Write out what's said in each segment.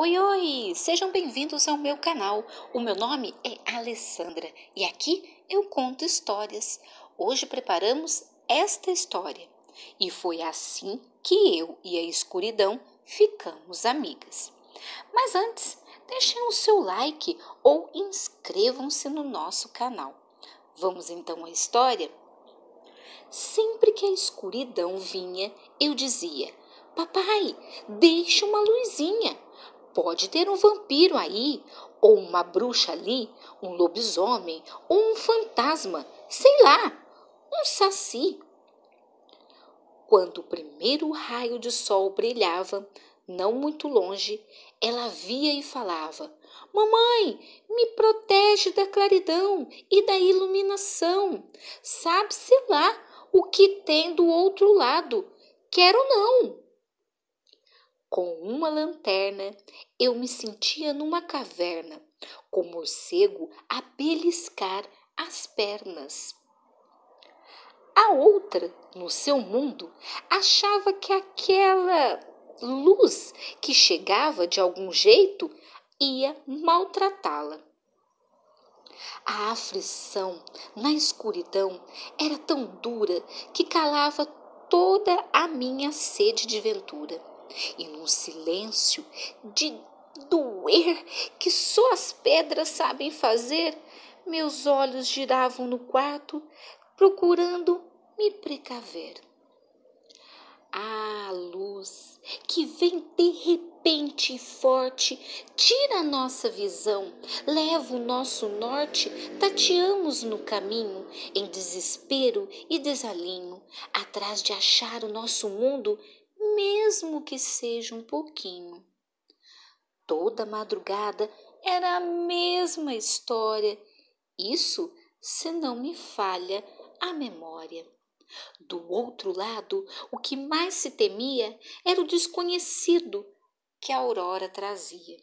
Oi, oi! Sejam bem-vindos ao meu canal. O meu nome é Alessandra e aqui eu conto histórias. Hoje preparamos esta história e foi assim que eu e a escuridão ficamos amigas. Mas antes, deixem o seu like ou inscrevam-se no nosso canal. Vamos então à história? Sempre que a escuridão vinha, eu dizia: Papai, deixa uma luzinha. Pode ter um vampiro aí, ou uma bruxa ali, um lobisomem, ou um fantasma, sei lá, um saci. Quando o primeiro raio de sol brilhava, não muito longe, ela via e falava: Mamãe, me protege da claridão e da iluminação. Sabe-se lá o que tem do outro lado. Quero não. Com uma lanterna, eu me sentia numa caverna, com o morcego a beliscar as pernas. A outra, no seu mundo, achava que aquela luz que chegava de algum jeito ia maltratá-la. A aflição na escuridão era tão dura que calava toda a minha sede de ventura e num silêncio de doer que só as pedras sabem fazer, meus olhos giravam no quarto, procurando me precaver. A ah, luz que vem de repente e forte tira a nossa visão, leva o nosso norte, tateamos no caminho, em desespero e desalinho, atrás de achar o nosso mundo mesmo que seja um pouquinho. Toda madrugada era a mesma história, isso se não me falha a memória. Do outro lado, o que mais se temia era o desconhecido que a aurora trazia.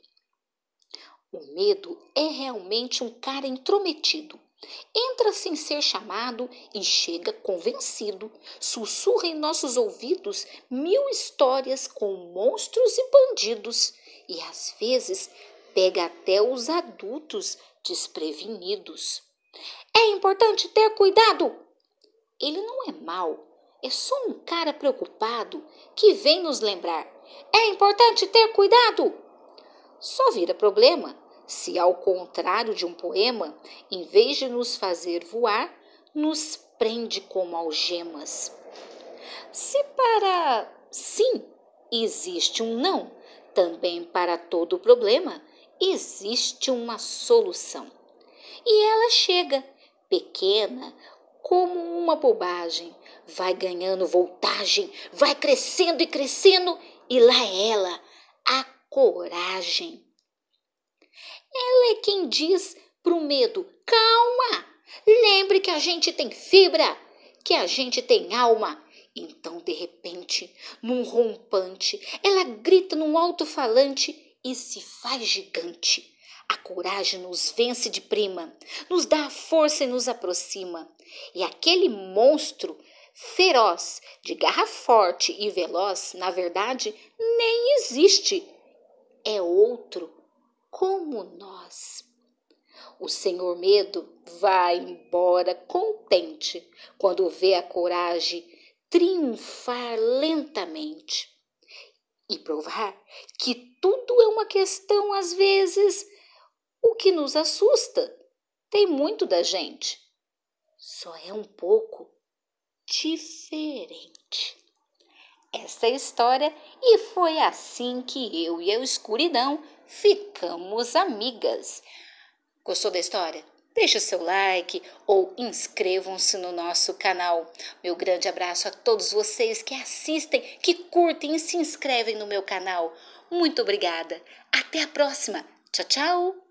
O medo é realmente um cara intrometido Entra sem ser chamado e chega convencido. Sussurra em nossos ouvidos mil histórias com monstros e bandidos. E às vezes pega até os adultos desprevenidos. É importante ter cuidado! Ele não é mau, é só um cara preocupado que vem nos lembrar. É importante ter cuidado! Só vira problema se, ao contrário de um poema, em vez de nos fazer voar, nos prende como algemas. Se para sim existe um não, também para todo problema existe uma solução. E ela chega, pequena, como uma bobagem, vai ganhando voltagem, vai crescendo e crescendo, e lá é ela, a coragem ela é quem diz pro medo: calma! Lembre que a gente tem fibra, que a gente tem alma. Então, de repente, num rompante, ela grita num alto-falante e se faz gigante. A coragem nos vence de prima, nos dá a força e nos aproxima. E aquele monstro feroz, de garra forte e veloz, na verdade, nem existe. É outro como nós. O senhor medo vai embora contente quando vê a coragem triunfar lentamente e provar que tudo é uma questão, às vezes, o que nos assusta tem muito da gente, só é um pouco diferente. Essa é a história e foi assim que eu e a escuridão ficamos amigas. Gostou da história? Deixe o seu like ou inscrevam-se no nosso canal. Meu grande abraço a todos vocês que assistem, que curtem e se inscrevem no meu canal. Muito obrigada. Até a próxima. Tchau, tchau.